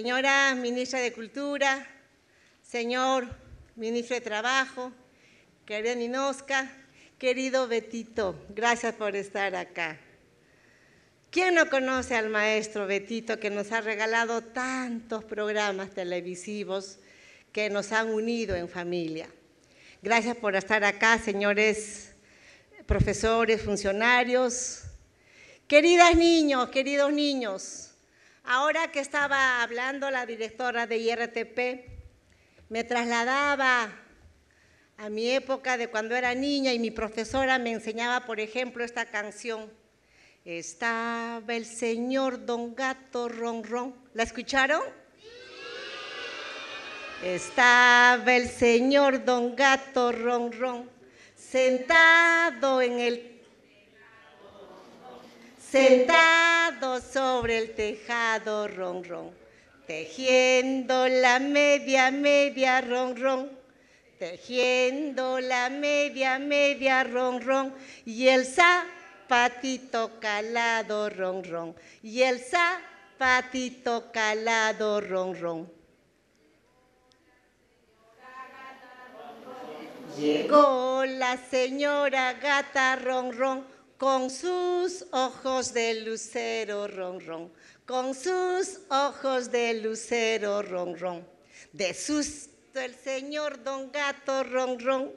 señora ministra de Cultura, señor ministro de Trabajo, querida Ninoska, querido Betito, gracias por estar acá. ¿Quién no conoce al maestro Betito que nos ha regalado tantos programas televisivos que nos han unido en familia? Gracias por estar acá, señores profesores, funcionarios. Queridas niños, queridos niños, Ahora que estaba hablando la directora de IRTP, me trasladaba a mi época de cuando era niña y mi profesora me enseñaba, por ejemplo, esta canción. Estaba el señor Don Gato Ron Ron. ¿La escucharon? Estaba el señor Don Gato Ron Ron sentado en el sentado sobre el tejado, ron, ron, tejiendo la media, media, ron, ron. Tejiendo la media, media, ron, ron, y el zapatito calado, ron, ron, y el zapatito calado, ron, ron. Llegó la señora gata, ron, ron con sus ojos de lucero ron ron, con sus ojos de lucero ron ron. De susto el señor don gato ron ron,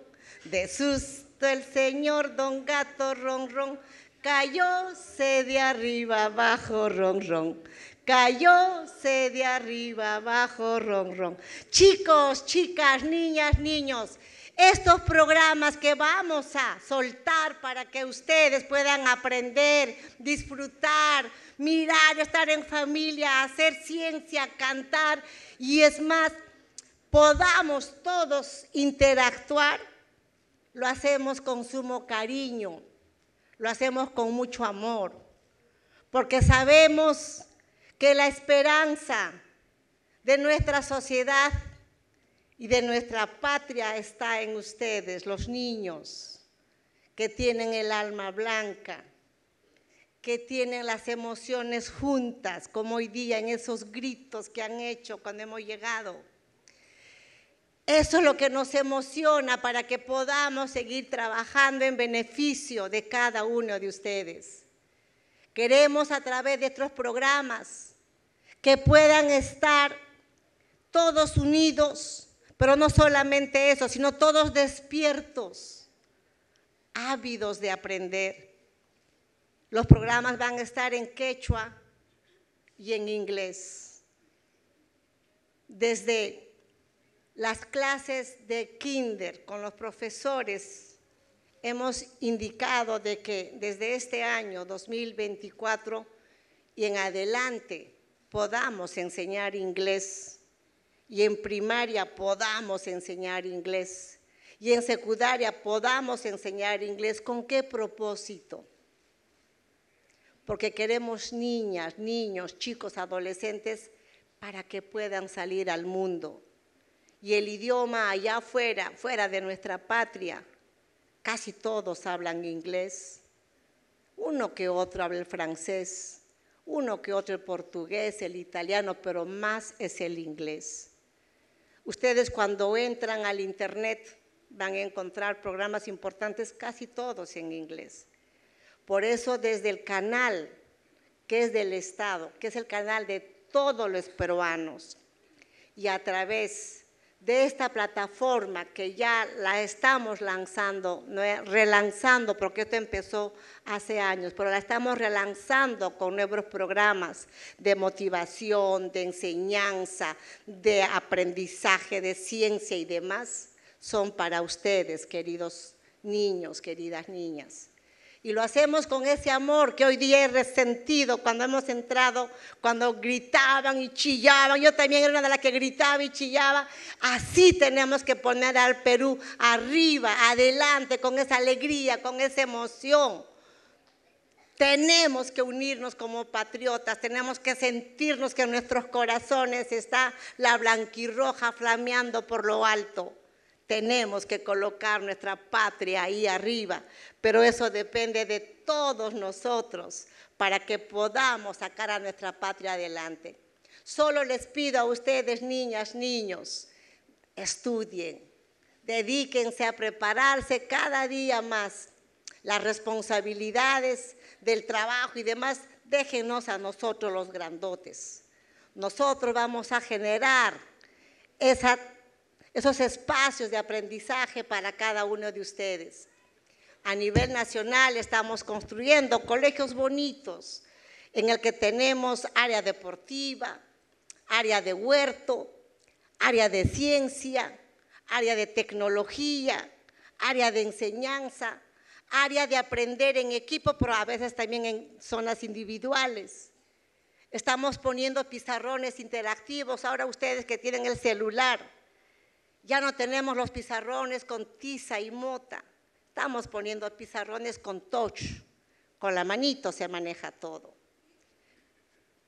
de susto el señor don gato ron ron, cayóse de arriba abajo ron ron. Cayóse de arriba abajo ron ron. Chicos, chicas, niñas, niños, estos programas que vamos a soltar para que ustedes puedan aprender, disfrutar, mirar, estar en familia, hacer ciencia, cantar y es más, podamos todos interactuar, lo hacemos con sumo cariño, lo hacemos con mucho amor, porque sabemos que la esperanza de nuestra sociedad y de nuestra patria está en ustedes, los niños, que tienen el alma blanca, que tienen las emociones juntas, como hoy día en esos gritos que han hecho cuando hemos llegado. Eso es lo que nos emociona para que podamos seguir trabajando en beneficio de cada uno de ustedes. Queremos a través de estos programas que puedan estar todos unidos pero no solamente eso, sino todos despiertos, ávidos de aprender. Los programas van a estar en quechua y en inglés. Desde las clases de kinder con los profesores, hemos indicado de que desde este año 2024 y en adelante podamos enseñar inglés y en primaria podamos enseñar inglés y en secundaria podamos enseñar inglés. ¿Con qué propósito? Porque queremos niñas, niños, chicos, adolescentes para que puedan salir al mundo. Y el idioma allá afuera, fuera de nuestra patria, casi todos hablan inglés. Uno que otro habla el francés, uno que otro el portugués, el italiano, pero más es el inglés. Ustedes cuando entran al Internet van a encontrar programas importantes, casi todos en inglés. Por eso desde el canal que es del Estado, que es el canal de todos los peruanos, y a través de esta plataforma que ya la estamos lanzando, relanzando, porque esto empezó hace años, pero la estamos relanzando con nuevos programas de motivación, de enseñanza, de aprendizaje, de ciencia y demás, son para ustedes, queridos niños, queridas niñas. Y lo hacemos con ese amor que hoy día he resentido cuando hemos entrado, cuando gritaban y chillaban. Yo también era una de las que gritaba y chillaba. Así tenemos que poner al Perú arriba, adelante, con esa alegría, con esa emoción. Tenemos que unirnos como patriotas, tenemos que sentirnos que en nuestros corazones está la blanquirroja flameando por lo alto. Tenemos que colocar nuestra patria ahí arriba, pero eso depende de todos nosotros para que podamos sacar a nuestra patria adelante. Solo les pido a ustedes, niñas, niños, estudien, dedíquense a prepararse cada día más. Las responsabilidades del trabajo y demás, déjenos a nosotros los grandotes. Nosotros vamos a generar esa esos espacios de aprendizaje para cada uno de ustedes. A nivel nacional estamos construyendo colegios bonitos en el que tenemos área deportiva, área de huerto, área de ciencia, área de tecnología, área de enseñanza, área de aprender en equipo, pero a veces también en zonas individuales. Estamos poniendo pizarrones interactivos, ahora ustedes que tienen el celular ya no tenemos los pizarrones con tiza y mota. Estamos poniendo pizarrones con touch. Con la manito se maneja todo.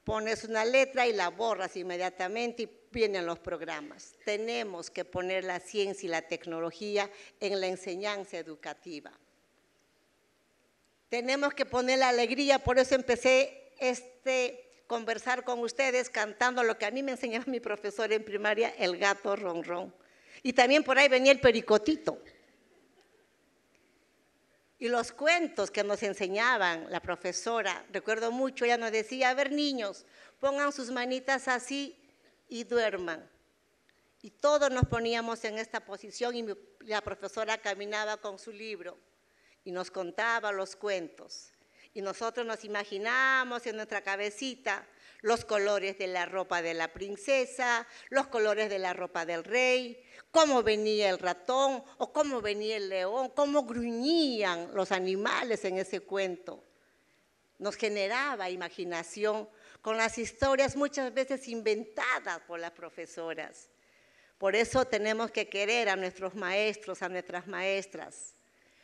Pones una letra y la borras inmediatamente y vienen los programas. Tenemos que poner la ciencia y la tecnología en la enseñanza educativa. Tenemos que poner la alegría, por eso empecé este conversar con ustedes cantando lo que a mí me enseñaba mi profesor en primaria, el gato ronron. Y también por ahí venía el pericotito. Y los cuentos que nos enseñaban la profesora, recuerdo mucho, ella nos decía, a ver niños, pongan sus manitas así y duerman. Y todos nos poníamos en esta posición y la profesora caminaba con su libro y nos contaba los cuentos. Y nosotros nos imaginamos en nuestra cabecita los colores de la ropa de la princesa, los colores de la ropa del rey, cómo venía el ratón o cómo venía el león, cómo gruñían los animales en ese cuento. Nos generaba imaginación con las historias muchas veces inventadas por las profesoras. Por eso tenemos que querer a nuestros maestros, a nuestras maestras,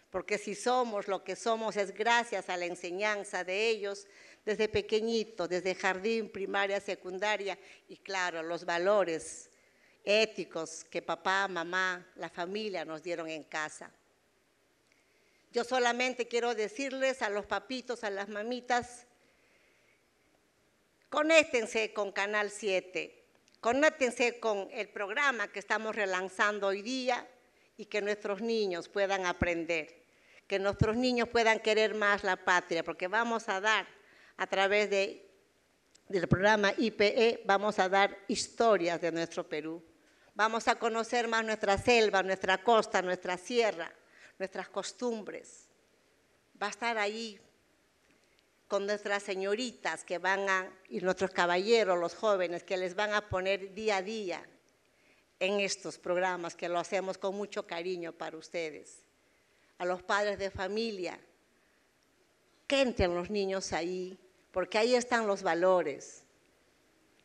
porque si somos lo que somos es gracias a la enseñanza de ellos, desde pequeñito, desde jardín, primaria, secundaria, y claro, los valores éticos que papá, mamá, la familia nos dieron en casa. Yo solamente quiero decirles a los papitos, a las mamitas, conéctense con Canal 7, conéctense con el programa que estamos relanzando hoy día y que nuestros niños puedan aprender, que nuestros niños puedan querer más la patria, porque vamos a dar a través del programa IPE vamos a dar historias de nuestro Perú. Vamos a conocer más nuestra selva, nuestra costa, nuestra sierra, nuestras costumbres. Va a estar ahí con nuestras señoritas que van a, y nuestros caballeros, los jóvenes, que les van a poner día a día en estos programas que lo hacemos con mucho cariño para ustedes. A los padres de familia, que entren los niños ahí, porque ahí están los valores.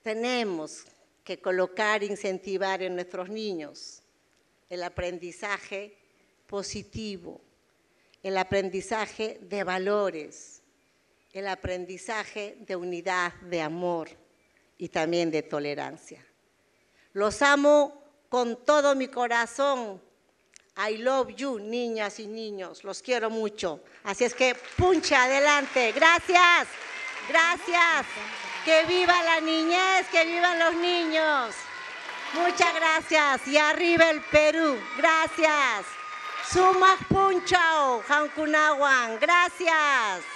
Tenemos que colocar, incentivar en nuestros niños el aprendizaje positivo, el aprendizaje de valores, el aprendizaje de unidad, de amor y también de tolerancia. Los amo con todo mi corazón. I love you, niñas y niños. Los quiero mucho. Así es que puncha adelante. Gracias. Gracias. Que viva la niñez, que vivan los niños. Muchas gracias. Y arriba el Perú. Gracias. Sumas Punchao, Hankunawan. Gracias.